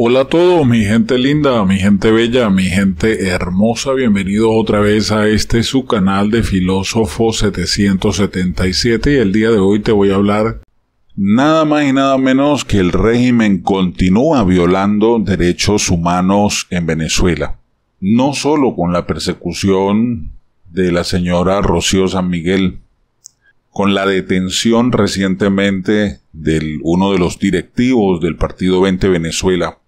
Hola a todos, mi gente linda, mi gente bella, mi gente hermosa, bienvenidos otra vez a este su canal de Filósofo 777 y el día de hoy te voy a hablar nada más y nada menos que el régimen continúa violando derechos humanos en Venezuela. No solo con la persecución de la señora Rocío San Miguel, con la detención recientemente de uno de los directivos del Partido 20 Venezuela,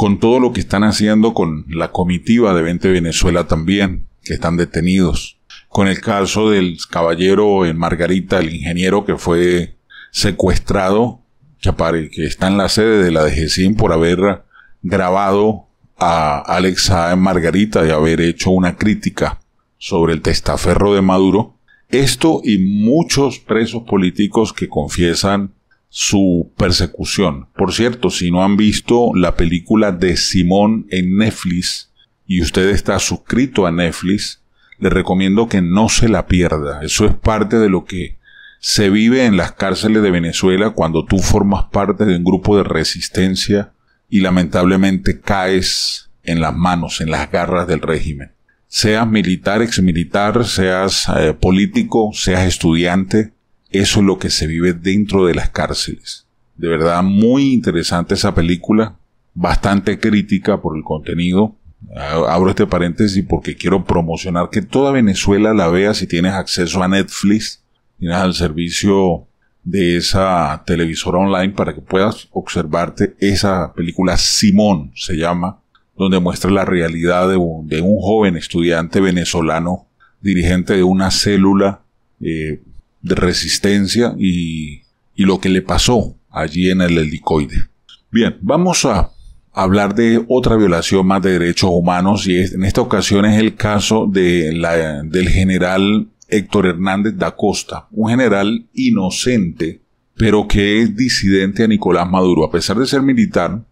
con todo lo que están haciendo con la comitiva de 20 Venezuela también, que están detenidos, con el caso del caballero en Margarita, el ingeniero que fue secuestrado, que, está en la sede de la DGCIN por haber grabado a Alexa en Margarita y haber hecho una crítica sobre el testaferro de Maduro. Esto y muchos presos políticos que confiesan su persecución. Por cierto, si no han visto la película de Simón en Netflix y usted está suscrito a Netflix, le recomiendo que no se la pierda. Eso es parte de lo que se vive en las cárceles de Venezuela cuando tú formas parte de un grupo de resistencia y lamentablemente caes en las manos, en las garras del régimen. Seas militar, exmilitar, seas eh, político, seas estudiante, eso es lo que se vive dentro de las cárceles. De verdad, muy interesante esa película, bastante crítica por el contenido. Abro este paréntesis porque quiero promocionar que toda Venezuela la vea si tienes acceso a Netflix, tienes al servicio de esa televisora online para que puedas observarte esa película Simón se llama, donde muestra la realidad de un, joven estudiante venezolano, dirigente de una célula eh, de resistencia y, lo que le pasó allí en el helicoide. Bien, vamos a hablar de otra violación más de derechos humanos y en esta ocasión es el caso de la, del general Héctor Hernández da Costa, un general inocente, pero que es disidente a Nicolás Maduro. A pesar de ser militar,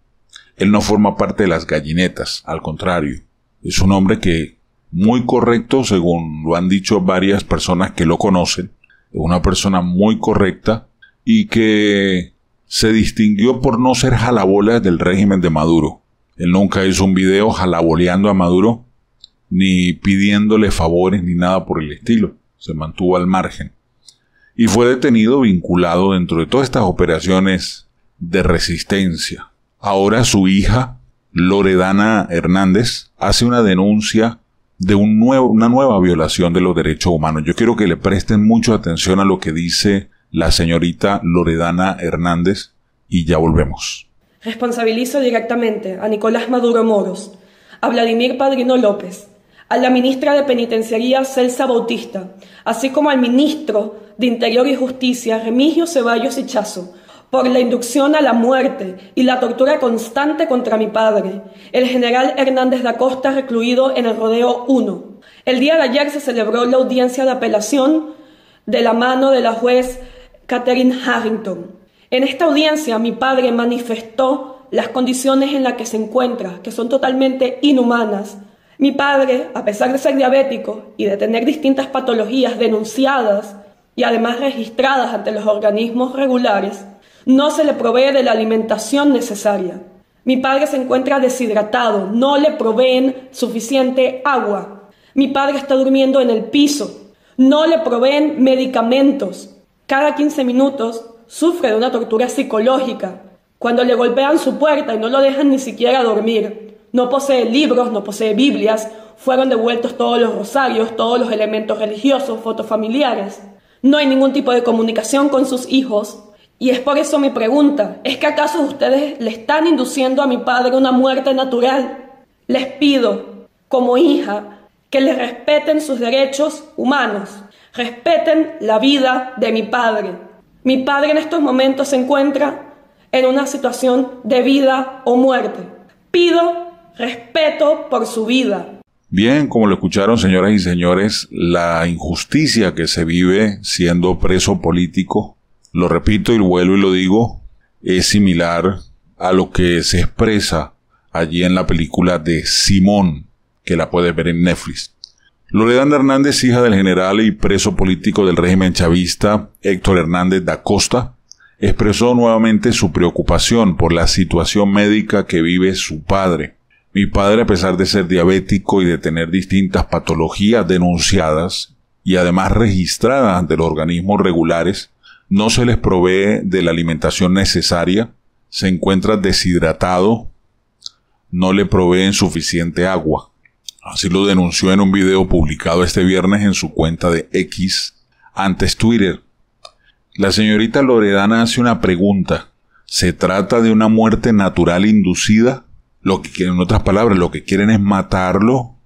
él no forma parte de las gallinetas, al contrario, es un hombre que muy correcto, según lo han dicho varias personas que lo conocen, una persona muy correcta y que se distinguió por no ser jalabola del régimen de Maduro. Él nunca hizo un video jalaboleando a Maduro, ni pidiéndole favores, ni nada por el estilo. Se mantuvo al margen. Y fue detenido vinculado dentro de todas estas operaciones de resistencia. Ahora su hija, Loredana Hernández, hace una denuncia de nuevo, una nueva violación de los derechos humanos. Yo quiero que le presten mucha atención a lo que dice la señorita Loredana Hernández y ya volvemos. Responsabilizo directamente a Nicolás Maduro Moros, a Vladimir Padrino López, a la ministra de Penitenciaría Celsa Bautista, así como al ministro de Interior y Justicia Remigio Ceballos Hichazo, por la inducción a la muerte y la tortura constante contra mi padre, el general Hernández da Costa recluido en el Rodeo 1. El día de ayer se celebró la audiencia de apelación de la mano de la juez Catherine Harrington. En esta audiencia mi padre manifestó las condiciones en las que se encuentra, que son totalmente inhumanas. Mi padre, a pesar de ser diabético y de tener distintas patologías denunciadas y además registradas ante los organismos regulares, no se le provee de la alimentación necesaria. Mi padre se encuentra deshidratado, no le proveen suficiente agua. Mi padre está durmiendo en el piso, no le proveen medicamentos. Cada 15 minutos sufre de una tortura psicológica. Cuando le golpean su puerta y no lo dejan ni siquiera dormir. No posee libros, no posee Biblias, fueron devueltos todos los rosarios, todos los elementos religiosos, fotos familiares. No hay ningún tipo de comunicación con sus hijos, y es por eso mi pregunta, ¿es que acaso ustedes le están induciendo a mi padre una muerte natural? Les pido, como hija, que les respeten sus derechos humanos, respeten la vida de mi padre. Mi padre en estos momentos se encuentra en una situación de vida o muerte. Pido respeto por su vida. Bien, como lo escucharon señoras y señores, la injusticia que se vive siendo preso político lo repito y vuelvo y lo digo, es similar a lo que se expresa allí en la película de Simón, que la puedes ver en Netflix. Loredana Hernández, hija del general y preso político del régimen chavista Héctor Hernández da Costa, expresó nuevamente su preocupación por la situación médica que vive su padre. Mi padre, a pesar de ser diabético y de tener distintas patologías denunciadas y además registradas ante los organismos regulares, no se les provee de la alimentación necesaria, se encuentra deshidratado, no le proveen suficiente agua. Así lo denunció en un video publicado este viernes en su cuenta de X, antes Twitter. La señorita Loredana hace una pregunta. ¿Se trata de una muerte natural inducida? Lo que en otras palabras, lo que quieren es matarlo,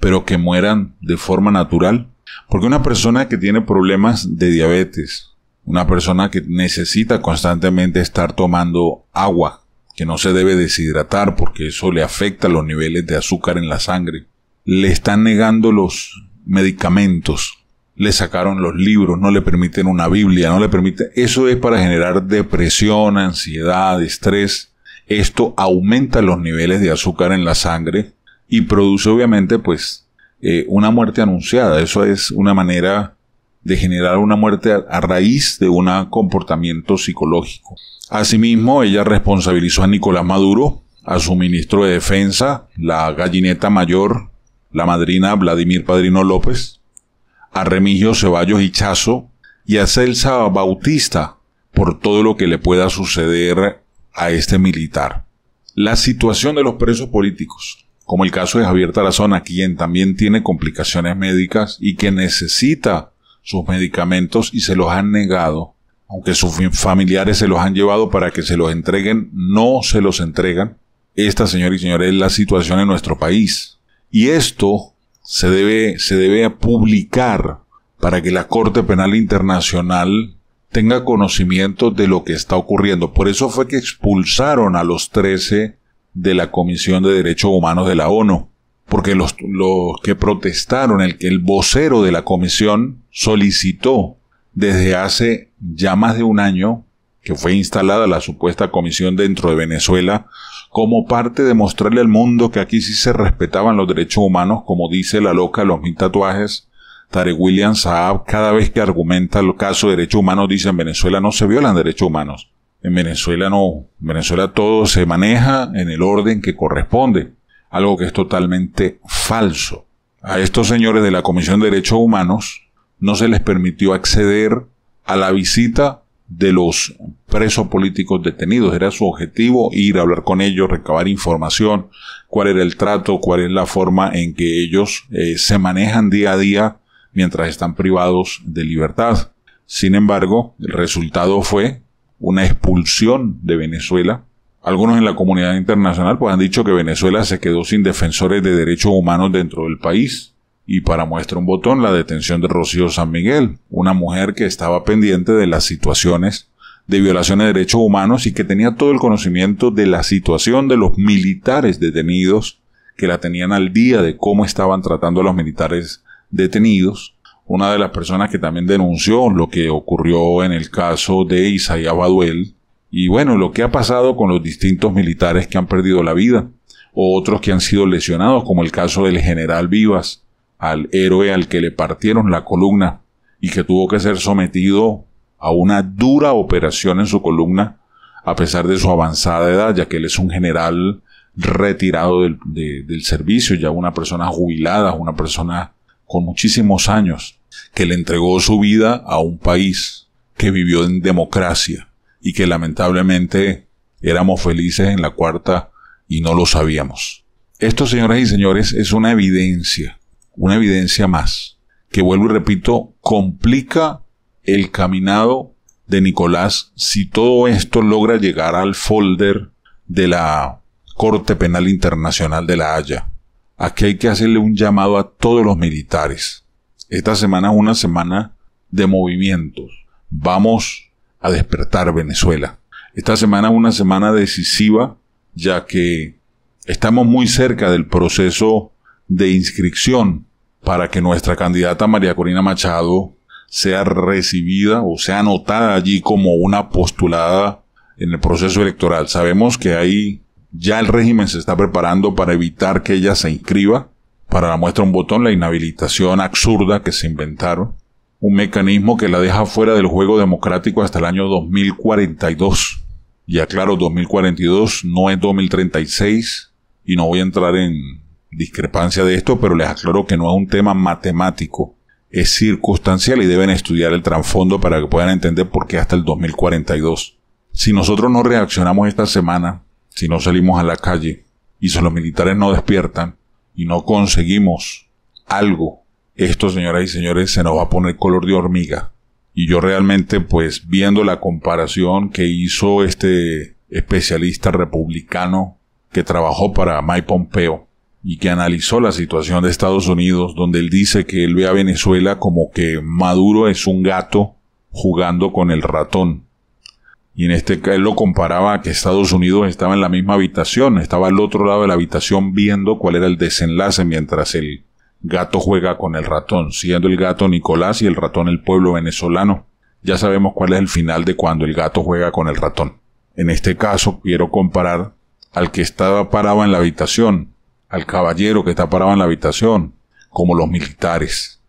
pero que mueran de forma natural. Porque una persona que tiene problemas de diabetes, una persona que necesita constantemente estar tomando agua, que no se debe deshidratar porque eso le afecta los niveles de azúcar en la sangre. Le están negando los medicamentos, le sacaron los libros, no le permiten una Biblia, no le permiten... Eso es para generar depresión, ansiedad, estrés. Esto aumenta los niveles de azúcar en la sangre y produce obviamente pues eh, una muerte anunciada. Eso es una manera de generar una muerte a raíz de un comportamiento psicológico. Asimismo, ella responsabilizó a Nicolás Maduro, a su ministro de Defensa, la gallineta mayor, la madrina Vladimir Padrino López, a Remigio Ceballos Hichazo y a Celsa Bautista por todo lo que le pueda suceder a este militar. La situación de los presos políticos, como el caso de Javier Tarazona, quien también tiene complicaciones médicas y que necesita sus medicamentos y se los han negado, aunque sus familiares se los han llevado para que se los entreguen, no se los entregan. Esta, señores y señores, es la situación en nuestro país. Y esto se debe, se debe publicar para que la Corte Penal Internacional tenga conocimiento de lo que está ocurriendo. Por eso fue que expulsaron a los 13 de la Comisión de Derechos Humanos de la ONU, porque los, los que protestaron, el que el vocero de la comisión solicitó desde hace ya más de un año que fue instalada la supuesta comisión dentro de Venezuela como parte de mostrarle al mundo que aquí sí se respetaban los derechos humanos, como dice la loca de los mil tatuajes. Tarek William Saab, cada vez que argumenta el caso de derechos humanos, dice en Venezuela no se violan derechos humanos. En Venezuela no. En Venezuela todo se maneja en el orden que corresponde. Algo que es totalmente falso. A estos señores de la Comisión de Derechos Humanos no se les permitió acceder a la visita de los presos políticos detenidos. Era su objetivo ir a hablar con ellos, recabar información, cuál era el trato, cuál es la forma en que ellos eh, se manejan día a día mientras están privados de libertad. Sin embargo, el resultado fue una expulsión de Venezuela. Algunos en la comunidad internacional pues, han dicho que Venezuela se quedó sin defensores de derechos humanos dentro del país. Y para muestra un botón, la detención de Rocío San Miguel, una mujer que estaba pendiente de las situaciones de violación de derechos humanos y que tenía todo el conocimiento de la situación de los militares detenidos, que la tenían al día de cómo estaban tratando a los militares detenidos. Una de las personas que también denunció lo que ocurrió en el caso de Isaías Baduel y bueno, lo que ha pasado con los distintos militares que han perdido la vida o otros que han sido lesionados, como el caso del general Vivas, al héroe al que le partieron la columna y que tuvo que ser sometido a una dura operación en su columna a pesar de su avanzada edad, ya que él es un general retirado del, servicio, ya una persona jubilada, una persona con muchísimos años, que le entregó su vida a un país que vivió en democracia y que lamentablemente éramos felices en la cuarta y no lo sabíamos. Esto, señoras y señores, es una evidencia una evidencia más, que vuelvo y repito, complica el caminado de Nicolás si todo esto logra llegar al folder de la Corte Penal Internacional de La Haya. Aquí hay que hacerle un llamado a todos los militares. Esta semana es una semana de movimientos. Vamos a despertar Venezuela. Esta semana es una semana decisiva ya que estamos muy cerca del proceso de inscripción para que nuestra candidata María Corina Machado sea recibida o sea anotada allí como una postulada en el proceso electoral. Sabemos que ahí ya el régimen se está preparando para evitar que ella se inscriba. Para la muestra un botón, la inhabilitación absurda que se inventaron. Un mecanismo que la deja fuera del juego democrático hasta el año 2042. Y aclaro, 2042 no es 2036 y no voy a entrar en discrepancia de esto, pero les aclaro que no es un tema matemático, es circunstancial y deben estudiar el trasfondo para que puedan entender por qué hasta el 2042. Si nosotros no reaccionamos esta semana, si no salimos a la calle y si los militares no despiertan y no conseguimos algo, esto, señoras y señores, se nos va a poner color de hormiga. Y yo realmente, pues, viendo la comparación que hizo este especialista republicano que trabajó para Mike Pompeo, y que analizó la situación de Estados Unidos, donde él dice que él ve a Venezuela como que Maduro es un gato jugando con el ratón. Y en este él lo comparaba a que Estados Unidos estaba en la misma habitación, estaba al otro lado de la habitación viendo cuál era el desenlace mientras el gato juega con el ratón, siendo el gato Nicolás y el ratón el pueblo venezolano. Ya sabemos cuál es el final de cuando el gato juega con el ratón. En este caso quiero comparar al que estaba parado en la habitación, al caballero que está parado en la habitación, como los militares,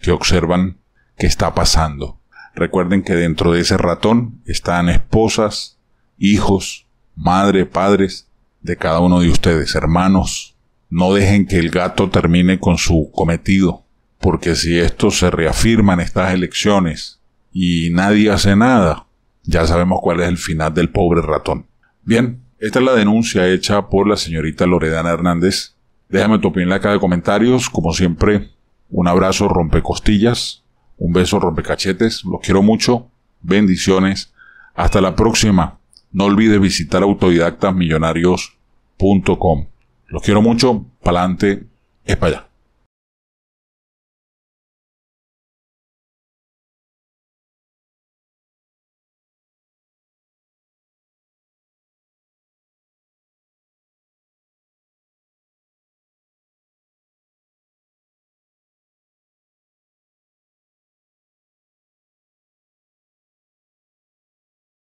que observan qué está pasando. Recuerden que dentro de ese ratón están esposas, hijos, madre, padres de cada uno de ustedes, hermanos. No dejen que el gato termine con su cometido, porque si esto se reafirma en estas elecciones y nadie hace nada, ya sabemos cuál es el final del pobre ratón. Bien, esta es la denuncia hecha por la señorita Loredana Hernández. Déjame tu opinión en la caja de comentarios. Como siempre, un abrazo rompecostillas, un beso rompecachetes. Los quiero mucho. Bendiciones. Hasta la próxima. No olvides visitar autodidactasmillonarios.com. Los quiero mucho. Pa'lante. Es para allá.